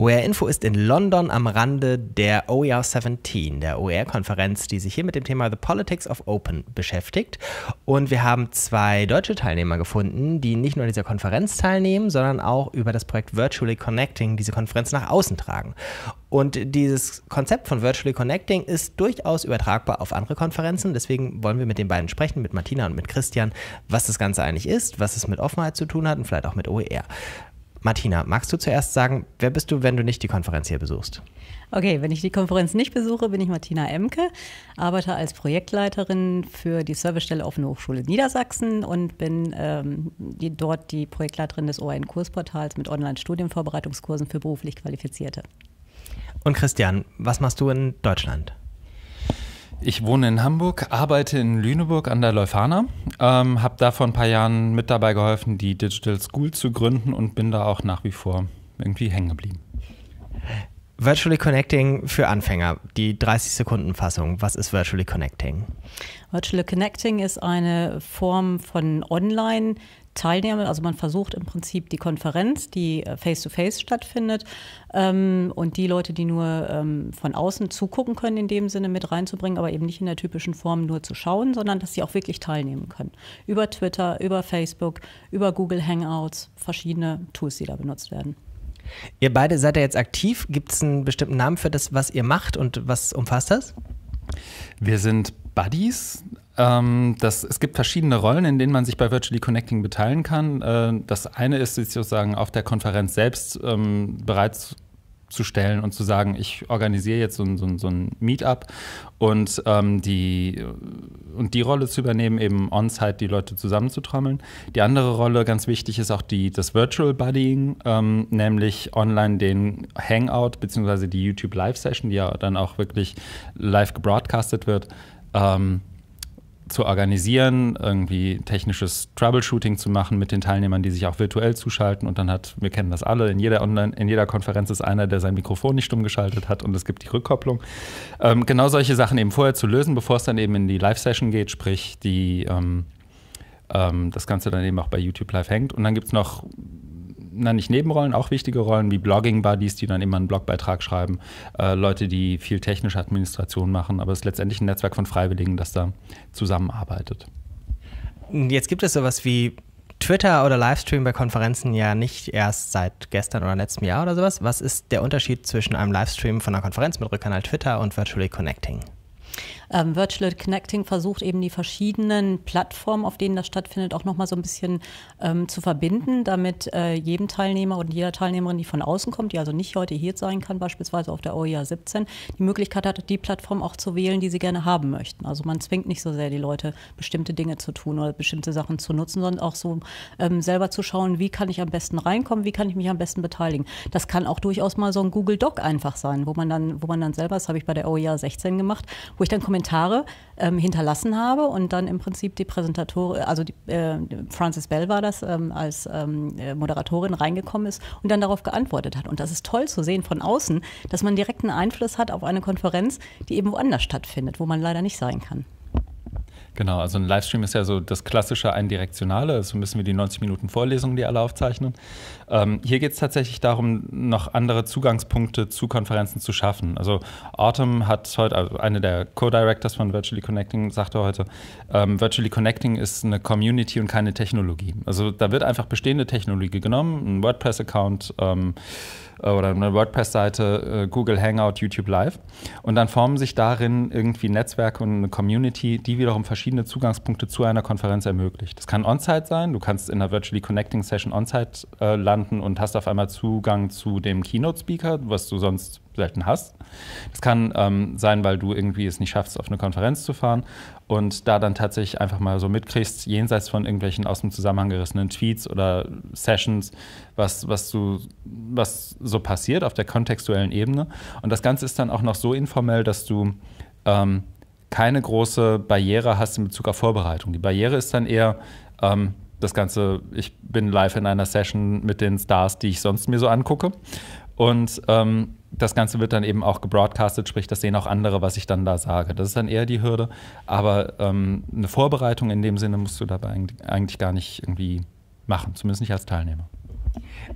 OER Info ist in London am Rande der OER 17, der OER-Konferenz, die sich hier mit dem Thema The Politics of Open beschäftigt. Und wir haben zwei deutsche Teilnehmer gefunden, die nicht nur an dieser Konferenz teilnehmen, sondern auch über das Projekt Virtually Connecting diese Konferenz nach außen tragen. Und dieses Konzept von Virtually Connecting ist durchaus übertragbar auf andere Konferenzen. Deswegen wollen wir mit den beiden sprechen, mit Martina und mit Christian, was das Ganze eigentlich ist, was es mit Offenheit zu tun hat und vielleicht auch mit OER. Martina, magst du zuerst sagen, wer bist du, wenn du nicht die Konferenz hier besuchst? Okay, wenn ich die Konferenz nicht besuche, bin ich Martina Emke, arbeite als Projektleiterin für die Servicestelle Offene Hochschule Niedersachsen und bin ähm, die, dort die Projektleiterin des ORN-Kursportals mit Online-Studienvorbereitungskursen für beruflich Qualifizierte. Und Christian, was machst du in Deutschland? Ich wohne in Hamburg, arbeite in Lüneburg an der Leuphana, ähm, habe da vor ein paar Jahren mit dabei geholfen, die Digital School zu gründen und bin da auch nach wie vor irgendwie hängen geblieben. Virtually Connecting für Anfänger, die 30-Sekunden-Fassung. Was ist Virtually Connecting? Virtually Connecting ist eine Form von Online- Teilnehmer, also man versucht im Prinzip die Konferenz, die äh, face-to-face -face stattfindet, ähm, und die Leute, die nur ähm, von außen zugucken können, in dem Sinne mit reinzubringen, aber eben nicht in der typischen Form nur zu schauen, sondern dass sie auch wirklich teilnehmen können. Über Twitter, über Facebook, über Google Hangouts, verschiedene Tools, die da benutzt werden. Ihr beide seid ja jetzt aktiv. Gibt es einen bestimmten Namen für das, was ihr macht und was umfasst das? Wir sind Buddies. Ähm, das, es gibt verschiedene Rollen, in denen man sich bei Virtually Connecting beteiligen kann. Äh, das eine ist sozusagen auf der Konferenz selbst ähm, bereits zu stellen und zu sagen, ich organisiere jetzt so, so, so ein Meetup und, ähm, die, und die Rolle zu übernehmen, eben on-site die Leute zusammenzutrommeln. Die andere Rolle, ganz wichtig, ist auch die, das Virtual Buddying, ähm, nämlich online den Hangout bzw. die YouTube Live Session, die ja dann auch wirklich live gebroadcastet wird, ähm, zu organisieren, irgendwie technisches Troubleshooting zu machen mit den Teilnehmern, die sich auch virtuell zuschalten. Und dann hat, wir kennen das alle, in jeder, Online, in jeder Konferenz ist einer, der sein Mikrofon nicht stumm geschaltet hat und es gibt die Rückkopplung. Ähm, genau solche Sachen eben vorher zu lösen, bevor es dann eben in die Live-Session geht, sprich die ähm, ähm das Ganze dann eben auch bei YouTube Live hängt. Und dann gibt es noch na, nicht Nebenrollen, auch wichtige Rollen wie Blogging-Buddies, die dann immer einen Blogbeitrag schreiben, äh, Leute, die viel technische Administration machen, aber es ist letztendlich ein Netzwerk von Freiwilligen, das da zusammenarbeitet. Jetzt gibt es sowas wie Twitter oder Livestream bei Konferenzen ja nicht erst seit gestern oder letztem Jahr oder sowas. Was ist der Unterschied zwischen einem Livestream von einer Konferenz mit Rückkanal Twitter und Virtually Connecting? ähm, Virtual Connecting versucht eben die verschiedenen Plattformen, auf denen das stattfindet, auch nochmal so ein bisschen ähm, zu verbinden, damit äh, jedem Teilnehmer und jeder Teilnehmerin, die von außen kommt, die also nicht heute hier sein kann, beispielsweise auf der OEA 17, die Möglichkeit hat, die Plattform auch zu wählen, die sie gerne haben möchten. Also man zwingt nicht so sehr die Leute, bestimmte Dinge zu tun oder bestimmte Sachen zu nutzen, sondern auch so ähm, selber zu schauen, wie kann ich am besten reinkommen, wie kann ich mich am besten beteiligen. Das kann auch durchaus mal so ein Google Doc einfach sein, wo man dann, wo man dann selber, das habe ich bei der OEA 16 gemacht, wo ich dann kommentiere, Kommentare ähm, hinterlassen habe und dann im Prinzip die Präsentatorin, also die, äh, Frances Bell war das, ähm, als ähm, äh, Moderatorin reingekommen ist und dann darauf geantwortet hat. Und das ist toll zu sehen von außen, dass man direkten Einfluss hat auf eine Konferenz, die eben woanders stattfindet, wo man leider nicht sein kann. Genau, also ein Livestream ist ja so das klassische Eindirektionale, so müssen wir die 90 Minuten Vorlesungen, die alle aufzeichnen. Ähm, hier geht es tatsächlich darum, noch andere Zugangspunkte zu Konferenzen zu schaffen. Also Autumn hat heute, also eine der Co-Directors von Virtually Connecting, sagte heute, ähm, Virtually Connecting ist eine Community und keine Technologie. Also da wird einfach bestehende Technologie genommen, ein WordPress-Account, ähm, äh, oder eine WordPress-Seite, äh, Google Hangout, YouTube Live. Und dann formen sich darin irgendwie Netzwerke und eine Community, die wiederum verschiedene Zugangspunkte zu einer Konferenz ermöglicht. Das kann On-Site sein, du kannst in einer Virtually Connecting Session On-Site äh, landen und hast auf einmal Zugang zu dem Keynote-Speaker, was du sonst selten hast. Das kann ähm, sein, weil du irgendwie es nicht schaffst, auf eine Konferenz zu fahren und da dann tatsächlich einfach mal so mitkriegst, jenseits von irgendwelchen aus dem Zusammenhang gerissenen Tweets oder Sessions, was, was, du, was so passiert auf der kontextuellen Ebene. Und das Ganze ist dann auch noch so informell, dass du ähm, keine große Barriere hast in Bezug auf Vorbereitung. Die Barriere ist dann eher ähm, das Ganze, ich bin live in einer Session mit den Stars, die ich sonst mir so angucke. Und ähm, das Ganze wird dann eben auch gebroadcastet, sprich, das sehen auch andere, was ich dann da sage. Das ist dann eher die Hürde. Aber ähm, eine Vorbereitung in dem Sinne musst du dabei eigentlich gar nicht irgendwie machen, zumindest nicht als Teilnehmer.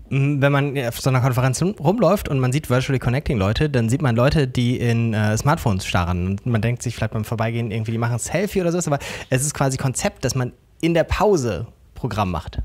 Hm, wenn man auf so einer Konferenz rumläuft und man sieht Virtually Connecting Leute, dann sieht man Leute, die in äh, Smartphones starren. Und man denkt sich vielleicht beim Vorbeigehen irgendwie, die machen ein Selfie oder sowas, aber es ist quasi Konzept, dass man in der Pause Programm macht.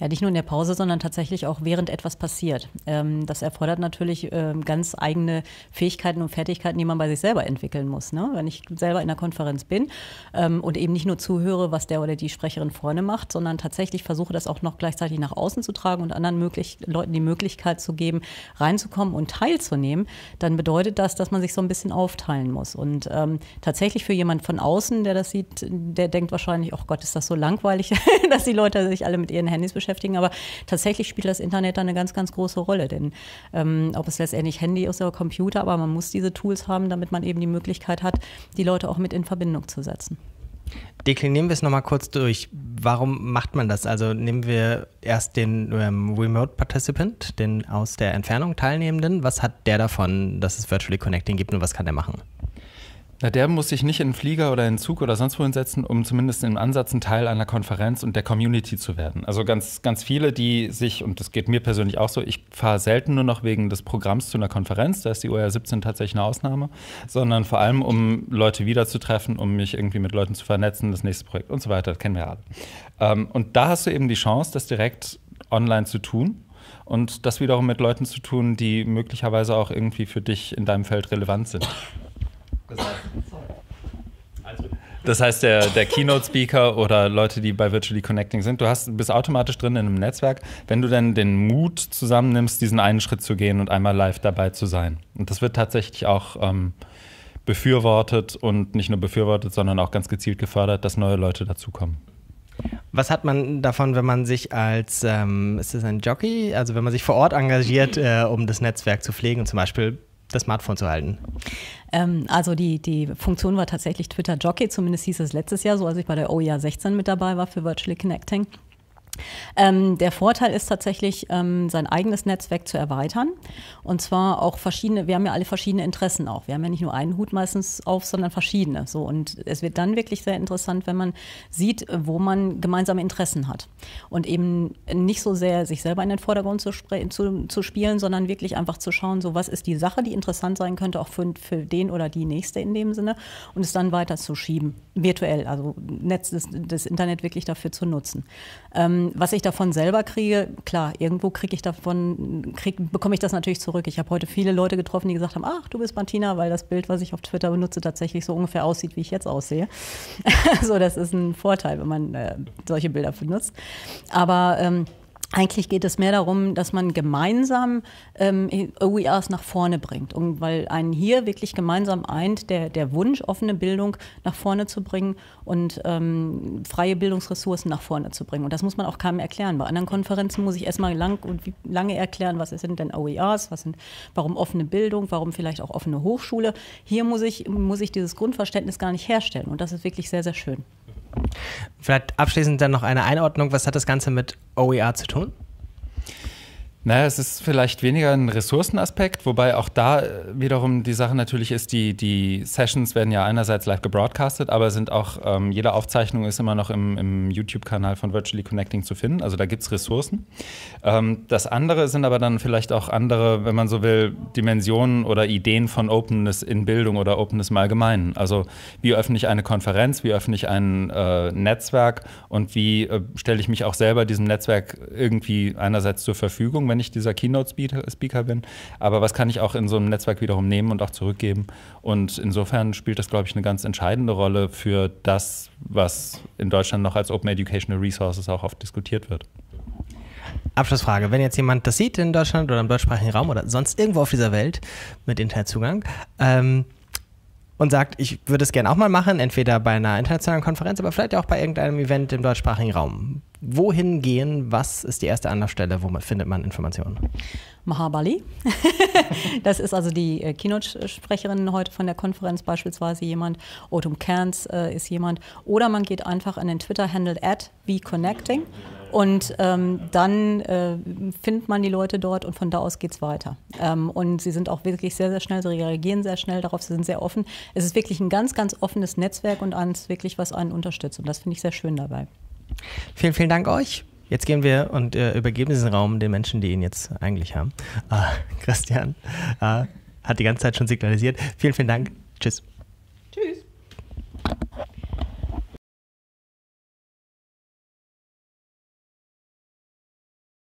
Ja, nicht nur in der Pause, sondern tatsächlich auch während etwas passiert. Ähm, das erfordert natürlich ähm, ganz eigene Fähigkeiten und Fertigkeiten, die man bei sich selber entwickeln muss. Ne? Wenn ich selber in der Konferenz bin ähm, und eben nicht nur zuhöre, was der oder die Sprecherin vorne macht, sondern tatsächlich versuche, das auch noch gleichzeitig nach außen zu tragen und anderen möglich Leuten die Möglichkeit zu geben, reinzukommen und teilzunehmen, dann bedeutet das, dass man sich so ein bisschen aufteilen muss. Und ähm, tatsächlich für jemanden von außen, der das sieht, der denkt wahrscheinlich, oh Gott, ist das so langweilig, dass die Leute sich alle mit ihren Handys beschäftigen beschäftigen. Aber tatsächlich spielt das Internet da eine ganz, ganz große Rolle. Denn ähm, ob es letztendlich Handy ist oder Computer, aber man muss diese Tools haben, damit man eben die Möglichkeit hat, die Leute auch mit in Verbindung zu setzen. Deklinieren wir es nochmal kurz durch. Warum macht man das? Also nehmen wir erst den ähm, Remote Participant, den aus der Entfernung Teilnehmenden. Was hat der davon, dass es Virtually Connecting gibt und was kann der machen? Na, der muss sich nicht in einen Flieger oder in einen Zug oder sonst wohin setzen, um zumindest im Ansatz ein Teil einer Konferenz und der Community zu werden. Also ganz, ganz viele, die sich, und das geht mir persönlich auch so, ich fahre selten nur noch wegen des Programms zu einer Konferenz, da ist die OR 17 tatsächlich eine Ausnahme, sondern vor allem, um Leute wiederzutreffen, um mich irgendwie mit Leuten zu vernetzen, das nächste Projekt und so weiter, das kennen wir alle. Ähm, und da hast du eben die Chance, das direkt online zu tun und das wiederum mit Leuten zu tun, die möglicherweise auch irgendwie für dich in deinem Feld relevant sind. Das heißt, also. das heißt, der, der Keynote-Speaker oder Leute, die bei Virtually Connecting sind, du hast, bist automatisch drin in einem Netzwerk, wenn du dann den Mut zusammennimmst, diesen einen Schritt zu gehen und einmal live dabei zu sein. Und das wird tatsächlich auch ähm, befürwortet und nicht nur befürwortet, sondern auch ganz gezielt gefördert, dass neue Leute dazukommen. Was hat man davon, wenn man sich als, ähm, ist das ein Jockey, also wenn man sich vor Ort engagiert, äh, um das Netzwerk zu pflegen und zum Beispiel das Smartphone zu halten? Ähm, also die, die Funktion war tatsächlich Twitter Jockey, zumindest hieß es letztes Jahr so, als ich bei der OER 16 mit dabei war für Virtually Connecting. Ähm, der Vorteil ist tatsächlich, ähm, sein eigenes Netzwerk zu erweitern. Und zwar auch verschiedene, wir haben ja alle verschiedene Interessen auch. Wir haben ja nicht nur einen Hut meistens auf, sondern verschiedene. So, und es wird dann wirklich sehr interessant, wenn man sieht, wo man gemeinsame Interessen hat. Und eben nicht so sehr sich selber in den Vordergrund zu, zu, zu spielen, sondern wirklich einfach zu schauen, so was ist die Sache, die interessant sein könnte, auch für, für den oder die nächste in dem Sinne, und es dann weiterzuschieben, virtuell, also Netz, das, das Internet wirklich dafür zu nutzen. Ähm, ähm, was ich davon selber kriege, klar, irgendwo kriege ich davon, krieg, bekomme ich das natürlich zurück. Ich habe heute viele Leute getroffen, die gesagt haben, ach, du bist Martina, weil das Bild, was ich auf Twitter benutze, tatsächlich so ungefähr aussieht, wie ich jetzt aussehe. so, das ist ein Vorteil, wenn man äh, solche Bilder benutzt. Aber ähm, eigentlich geht es mehr darum, dass man gemeinsam ähm, OERs nach vorne bringt. Und weil einen hier wirklich gemeinsam eint, der, der Wunsch, offene Bildung nach vorne zu bringen und ähm, freie Bildungsressourcen nach vorne zu bringen. Und das muss man auch keinem erklären. Bei anderen Konferenzen muss ich erstmal lang und lange erklären, was sind denn OERs, was sind, warum offene Bildung, warum vielleicht auch offene Hochschule. Hier muss ich, muss ich dieses Grundverständnis gar nicht herstellen. Und das ist wirklich sehr, sehr schön. Vielleicht abschließend dann noch eine Einordnung. Was hat das Ganze mit OER zu tun? Naja, es ist vielleicht weniger ein Ressourcenaspekt, wobei auch da äh, wiederum die Sache natürlich ist, die, die Sessions werden ja einerseits live gebroadcastet, aber sind auch, ähm, jede Aufzeichnung ist immer noch im, im YouTube-Kanal von Virtually Connecting zu finden. Also da gibt es Ressourcen. Ähm, das andere sind aber dann vielleicht auch andere, wenn man so will, Dimensionen oder Ideen von Openness in Bildung oder Openness im Allgemeinen. Also wie öffne ich eine Konferenz, wie öffne ich ein äh, Netzwerk und wie äh, stelle ich mich auch selber diesem Netzwerk irgendwie einerseits zur Verfügung, wenn wenn ich dieser Keynote-Speaker bin, aber was kann ich auch in so einem Netzwerk wiederum nehmen und auch zurückgeben. Und insofern spielt das, glaube ich, eine ganz entscheidende Rolle für das, was in Deutschland noch als Open Educational Resources auch oft diskutiert wird. Abschlussfrage. Wenn jetzt jemand das sieht in Deutschland oder im deutschsprachigen Raum oder sonst irgendwo auf dieser Welt mit Internetzugang ähm, und sagt, ich würde es gerne auch mal machen, entweder bei einer internationalen Konferenz, aber vielleicht auch bei irgendeinem Event im deutschsprachigen Raum wohin gehen? Was ist die erste Anlaufstelle? Wo findet man Informationen? Mahabali. das ist also die äh, Keynote-Sprecherin heute von der Konferenz beispielsweise jemand. Otum Cairns äh, ist jemand. Oder man geht einfach an den Twitter-Handle at vconnecting und ähm, dann äh, findet man die Leute dort und von da aus geht es weiter. Ähm, und sie sind auch wirklich sehr, sehr schnell, sie reagieren sehr schnell darauf, sie sind sehr offen. Es ist wirklich ein ganz, ganz offenes Netzwerk und eins wirklich, was einen unterstützt. Und das finde ich sehr schön dabei. Vielen, vielen Dank euch. Jetzt gehen wir und äh, übergeben diesen Raum den Menschen, die ihn jetzt eigentlich haben. Ah, Christian ah, hat die ganze Zeit schon signalisiert. Vielen, vielen Dank. Tschüss. Tschüss.